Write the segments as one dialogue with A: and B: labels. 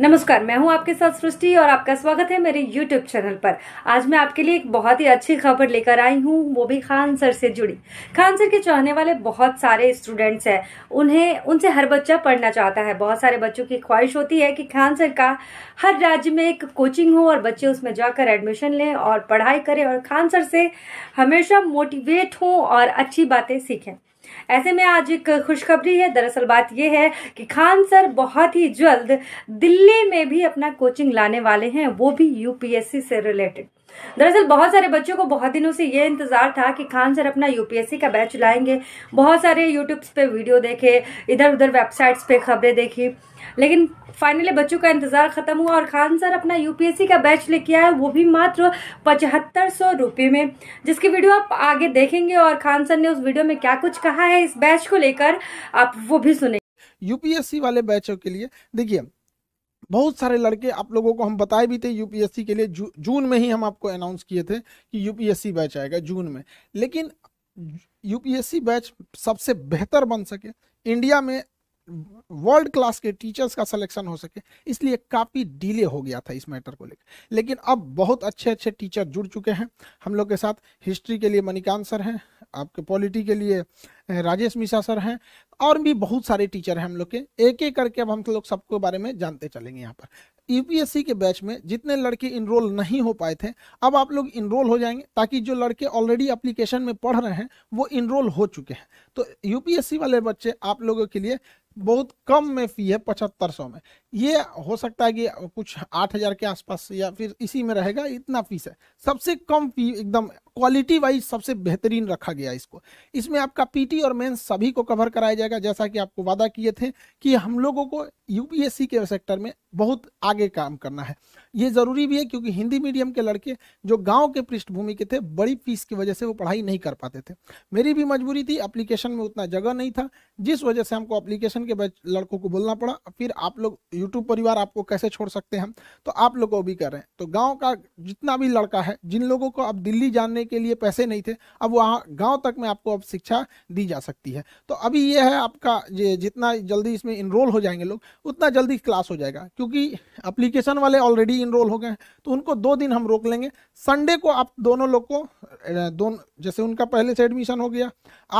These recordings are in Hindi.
A: नमस्कार मैं हूं आपके साथ सृष्टि और आपका स्वागत है मेरे YouTube चैनल पर आज मैं आपके लिए एक बहुत ही अच्छी खबर लेकर आई हूं वो भी खान सर से जुड़ी खान सर के चाहने वाले बहुत सारे स्टूडेंट्स हैं उन्हें उनसे हर बच्चा पढ़ना चाहता है बहुत सारे बच्चों की ख्वाहिश होती है कि खान सर का हर राज्य में एक कोचिंग हो और बच्चे उसमें जाकर एडमिशन लें और पढ़ाई करें और खान सर से हमेशा मोटिवेट हों और अच्छी बातें सीखें ऐसे में आज एक खुशखबरी है दरअसल बात यह है कि खान सर बहुत ही जल्द दिल्ली में भी अपना कोचिंग लाने वाले हैं वो भी यूपीएससी से रिलेटेड दरअसल बहुत सारे बच्चों को बहुत दिनों से ये इंतजार था कि खान सर अपना यूपीएससी का बैच लाएंगे बहुत सारे यूट्यूब्स पे वीडियो देखे इधर उधर वेबसाइट्स पे खबरें देखी लेकिन फाइनली बच्चों का इंतजार खत्म हुआ और खान सर अपना यूपीएससी का बैच लेके आए वो भी मात्र पचहत्तर सौ रुपये में जिसकी वीडियो आप आगे देखेंगे और खान सर ने उस वीडियो में क्या कुछ कहा है इस बैच को लेकर आप वो भी सुने यूपीएससी वाले बैचों के लिए देखिए
B: बहुत सारे लड़के आप लोगों को हम बताए भी थे यूपीएससी के लिए जू, जून में ही हम आपको अनाउंस किए थे कि यूपीएससी बैच आएगा जून में लेकिन यूपीएससी बैच सबसे बेहतर बन सके इंडिया में वर्ल्ड क्लास के टीचर्स का सिलेक्शन हो सके इसलिए काफ़ी डिले हो गया था इस मैटर को लेकर लेकिन अब बहुत अच्छे अच्छे टीचर जुड़ चुके हैं हम लोग के साथ हिस्ट्री के लिए मनिकांत सर हैं आपके पॉलिटी के लिए राजेश मिश्रा सर हैं और भी बहुत सारे टीचर हैं हम लोग के एक एक करके अब हम लोग सबके बारे में जानते चलेंगे यहाँ पर यूपीएससी के बैच में जितने लड़के इनरोल नहीं हो पाए थे अब आप लोग इनरोल हो जाएंगे ताकि जो लड़के ऑलरेडी अप्लीकेशन में पढ़ रहे हैं वो इनरोल हो चुके हैं तो यूपीएससी वाले बच्चे आप लोगों के लिए बहुत कम में फी है पचहत्तर सौ में ये हो सकता है कि कुछ आठ हजार के आसपास या फिर इसी में रहेगा इतना फीस है सबसे कम फी एकदम क्वालिटी वाइज सबसे बेहतरीन रखा गया इसको इसमें आपका पीटी और मेंस सभी को कवर कराया जाएगा जैसा कि आपको वादा किए थे कि हम लोगों को यूपीएससी के सेक्टर में बहुत आगे काम करना है ये ज़रूरी भी है क्योंकि हिंदी मीडियम के लड़के जो गांव के पृष्ठभूमि के थे बड़ी फीस की वजह से वो पढ़ाई नहीं कर पाते थे मेरी भी मजबूरी थी अप्लीकेशन में उतना जगह नहीं था जिस वजह से हमको अप्लीकेशन के लड़कों को बोलना पड़ा फिर आप लोग यूट्यूब परिवार आपको कैसे छोड़ सकते हैं हम तो आप लोग को भी कर रहे हैं तो गाँव का जितना भी लड़का है जिन लोगों को अब दिल्ली जानने के लिए पैसे नहीं थे अब वहाँ गांव तक में आपको अब शिक्षा दी जा सकती है तो अभी ये है आपका जितना जल्दी इसमें इनरोल हो जाएंगे लोग उतना जल्दी क्लास हो जाएगा क्योंकि अप्लीकेशन वाले ऑलरेडी इनरोल हो गए हैं तो उनको दो दिन हम रोक लेंगे संडे को आप दोनों लोग को दोनों जैसे उनका पहले से एडमिशन हो गया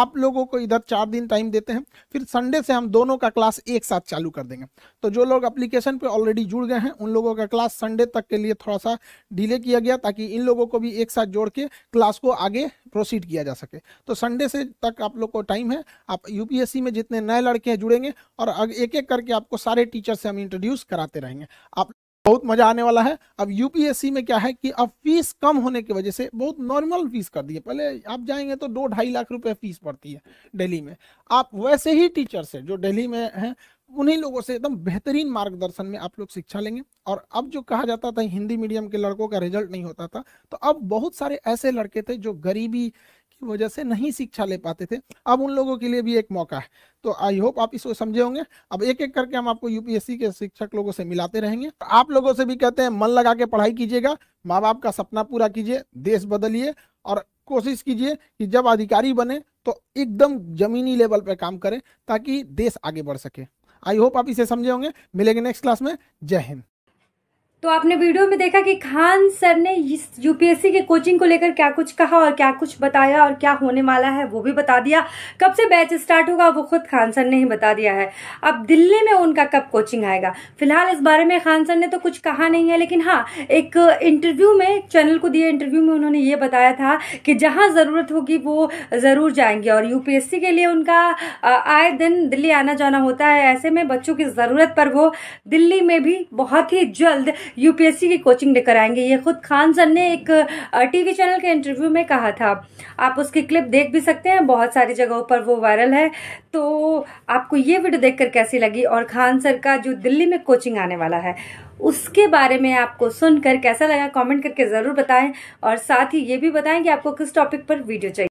B: आप लोगों को इधर चार दिन टाइम देते हैं फिर संडे से हम दोनों का क्लास एक साथ चालू कर देंगे तो जो लोग अप्लीकेशन पे ऑलरेडी जुड़ गए हैं उन लोगों का क्लास संडे तक के लिए थोड़ा सा डिले किया गया ताकि इन लोगों को भी एक साथ जोड़ के क्लास को आगे प्रोसीड किया जा सके तो संडे से तक आप लोग को टाइम है आप यू में जितने नए लड़के हैं जुड़ेंगे और एक एक करके आपको सारे टीचर से हम इंट्रोड्यूस कराते रहेंगे आप बहुत मजा आने वाला है अब यूपीएससी में क्या है कि अब फीस कम होने की वजह से बहुत नॉर्मल फीस कर दी है पहले आप जाएंगे तो दो ढाई लाख रुपए फीस पड़ती है दिल्ली में आप वैसे ही टीचर्स हैं जो दिल्ली में हैं उन्हीं लोगों से एकदम बेहतरीन मार्गदर्शन में आप लोग शिक्षा लेंगे और अब जो कहा जाता था हिंदी मीडियम के लड़कों का रिजल्ट नहीं होता था तो अब बहुत सारे ऐसे लड़के थे जो गरीबी की वजह से नहीं शिक्षा ले पाते थे अब उन लोगों के लिए भी एक मौका है तो आई होप आप इसको समझे होंगे अब एक एक करके हम आपको यूपीएससी के शिक्षक लोगों से मिलाते रहेंगे आप लोगों से भी कहते हैं मन लगा के पढ़ाई कीजिएगा माँ बाप का सपना पूरा कीजिए देश बदलिए और कोशिश कीजिए कि जब अधिकारी बने तो एकदम जमीनी लेवल पर काम करें ताकि देश आगे बढ़ सके आई होप आप इसे समझे होंगे मिलेंगे नेक्स्ट क्लास में जय हिंद
A: तो आपने वीडियो में देखा कि खान सर ने इस यूपीएससी के कोचिंग को लेकर क्या कुछ कहा और क्या कुछ बताया और क्या होने वाला है वो भी बता दिया कब से बैच स्टार्ट होगा वो खुद खान सर ने ही बता दिया है अब दिल्ली में उनका कब कोचिंग आएगा फिलहाल इस बारे में खान सर ने तो कुछ कहा नहीं है लेकिन हाँ एक इंटरव्यू में चैनल को दिए इंटरव्यू में उन्होंने ये बताया था कि जहाँ ज़रूरत होगी वो ज़रूर जाएंगे और यूपीएससी के लिए उनका आए दिन दिल्ली आना जाना होता है ऐसे में बच्चों की ज़रूरत पर वो दिल्ली में भी बहुत ही जल्द यूपीएससी की कोचिंग लेकर आएंगे ये खुद खान सर ने एक टीवी चैनल के इंटरव्यू में कहा था आप उसकी क्लिप देख भी सकते हैं बहुत सारी जगहों पर वो वायरल है तो आपको ये वीडियो देखकर कैसी लगी और खान सर का जो दिल्ली में कोचिंग आने वाला है उसके बारे में आपको सुनकर कैसा लगा कमेंट करके ज़रूर बताएं और साथ ही ये भी बताएं कि आपको किस टॉपिक पर वीडियो चाहिए